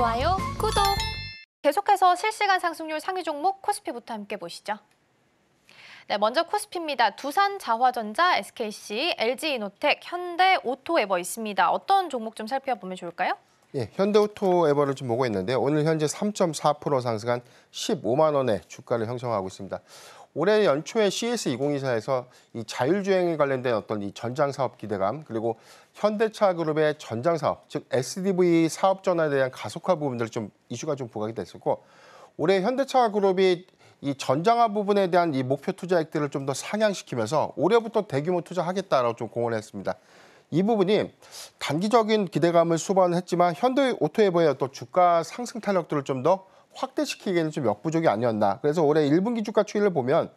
좋아요, 구독! 계속해서 실시간 상승률 상위 종목 코스피부터 함께 보시죠. 네, 먼저 코스피입니다. 두산 자화전자, SKC, LG이노텍, 현대, 오토에버 있습니다. 어떤 종목 좀 살펴보면 좋을까요? 예, 현대오토 에버를 좀 보고 있는데 요 오늘 현재 3.4% 상승한 15만 원의 주가를 형성하고 있습니다. 올해 연초에 CES 2024에서 이 자율주행에 관련된 어떤 이 전장 사업 기대감 그리고 현대차 그룹의 전장 사업 즉 SDV 사업 전환에 대한 가속화 부분들 좀 이슈가 좀 부각이 됐었고 올해 현대차 그룹이 이 전장화 부분에 대한 이 목표 투자액들을 좀 더 상향시키면서 올해부터 대규모 투자하겠다라고 좀 공언했습니다. 이 부분이 단기적인 기대감을 수반했지만 현대 오토에버의 어떤 주가 상승 탄력들을 좀더 확대시키기에는 좀 역부족이 아니었나. 그래서 올해 1분기 주가 추이를 보면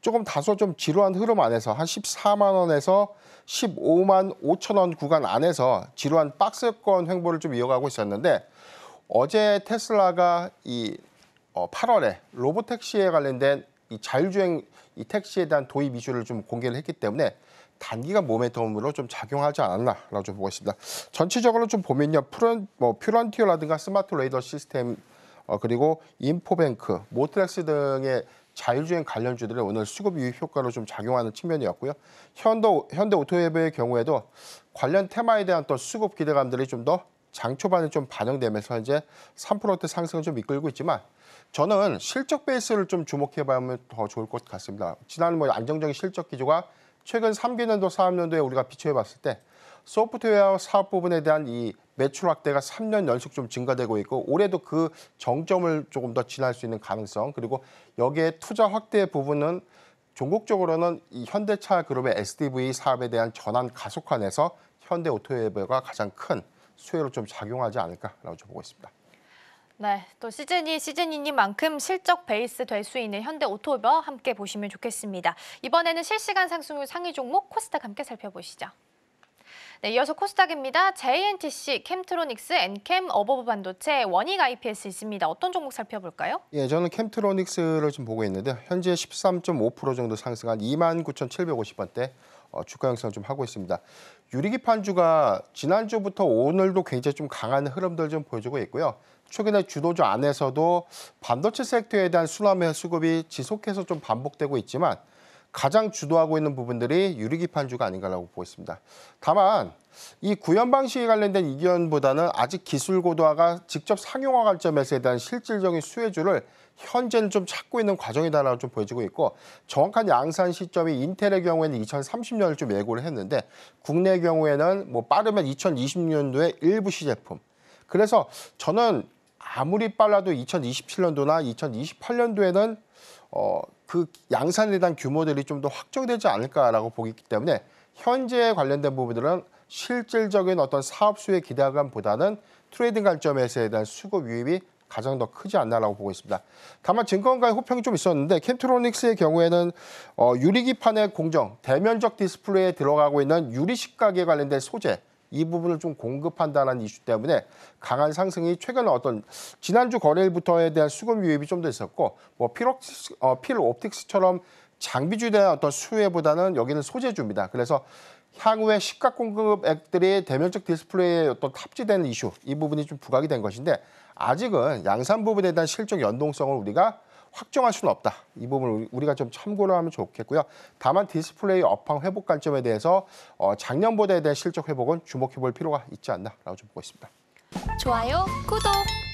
조금 다소 좀 지루한 흐름 안에서 한 14만 원에서 15만 5천 원 구간 안에서 지루한 박스권 횡보를 좀 이어가고 있었는데 어제 테슬라가 이 8월에 어, 로봇택시에 관련된 이 자율주행 이 택시에 대한 도입 이슈를 좀 공개를 했기 때문에 단기간 모멘텀으로 좀 작용하지 않았나라고 좀 보고 있습니다. 전체적으로 좀 보면요, 프런뭐 퓨런티어라든가 스마트 레이더 시스템 어, 그리고 인포뱅크, 모트렉스 등의 자율주행 관련주들을 오늘 수급 유입 효과로 좀 작용하는 측면이었고요. 현도, 현대 오토웨이의 경우에도 관련 테마에 대한 또 수급 기대감들이 좀 더 장 초반에 좀 반영되면서 이제 3%대 상승을 좀 이끌고 있지만 저는 실적 베이스를 좀 주목해 보면 더 좋을 것 같습니다. 지난 뭐 안정적인 실적 기조가 최근 3개년도 4학년도에 우리가 비춰해 봤을 때 소프트웨어 사업 부분에 대한 이 매출 확대가 3년 연속 좀 증가되고 있고 올해도 그 정점을 조금 더 지날 수 있는 가능성 그리고 여기에 투자 확대 부분은 종국적으로는 이 현대차 그룹의 SDV 사업에 대한 전환 가속화에서 현대 오토웨어가 가장 큰 수혜로 좀 작용하지 않을까라고 좀 보고 있습니다. 네, 또 시즌이 시즌이니만큼 실적 베이스 될 수 있는 현대 오토웨어 함께 보시면 좋겠습니다. 이번에는 실시간 상승률 상위 종목 코스닥 함께 살펴보시죠. 네, 이어서 코스닥입니다. JNTC, 캠트로닉스, 엔캠, 어버브 반도체, 원익 IPS e 있습니다. 어떤 종목 살펴볼까요? 예, 저는 캠트로닉스를 지금 보고 있는데 현재 13.5% 정도 상승한 29,750원대 어, 주가 형성 좀 하고 있습니다. 유리기판주가 지난주부터 오늘도 굉장히 좀 강한 흐름들 좀 보여주고 있고요. 최근에 주도주 안에서도 반도체 섹터에 대한 수라매 수급이 지속해서 좀 반복되고 있지만 가장 주도하고 있는 부분들이 유리기판주가 아닌가라고 보고 있습니다. 다만 이 구현 방식에 관련된 이견보다는 아직 기술 고도화가 직접 상용화 관점에서에 대한 실질적인 수혜주를 현재는 좀 찾고 있는 과정이다라고 좀 보여지고 있고 정확한 양산 시점이 인텔의 경우에는 2030년을 좀 예고를 했는데 국내 경우에는 뭐 빠르면 2020년도에 일부 시제품 그래서 저는 아무리 빨라도 2027년도나 2028년도에는 어, 그 양산에 대 규모들이 좀 더 확정되지 않을까라고 보기 때문에 현재 관련된 부분들은 실질적인 어떤 사업 수의 기대감보다는 트레이딩 관점에서에 대한 수급 유입이 가장 더 크지 않나라고 보고 있습니다. 다만 증권가의 호평이 좀 있었는데 켄트로닉스의 경우에는 어, 유리기판의 공정, 대면적 디스플레이에 들어가고 있는 유리식각에 관련된 소재, 이 부분을 좀 공급한다는 이슈 때문에 강한 상승이 최근 어떤 지난주 거래일부터에 대한 수급 유입이 좀 더 있었고 뭐 필옵틱스, 어, 필옵틱스처럼 장비주에 대한 어떤 수혜보다는 여기는 소재주입니다. 그래서 향후에 시각 공급액들이 대면적 디스플레이에 어떤 탑재되는 이슈 이 부분이 좀 부각이 된 것인데 아직은 양산 부분에 대한 실적 연동성을 우리가 확정할 수는 없다. 이 부분을 우리가 좀 참고를 하면 좋겠고요. 다만 디스플레이 업황 회복 관점에 대해서 어, 작년보다에 대한 실적 회복은 주목해 볼 필요가 있지 않나라고 좀 보고 있습니다. 좋아요, 구독.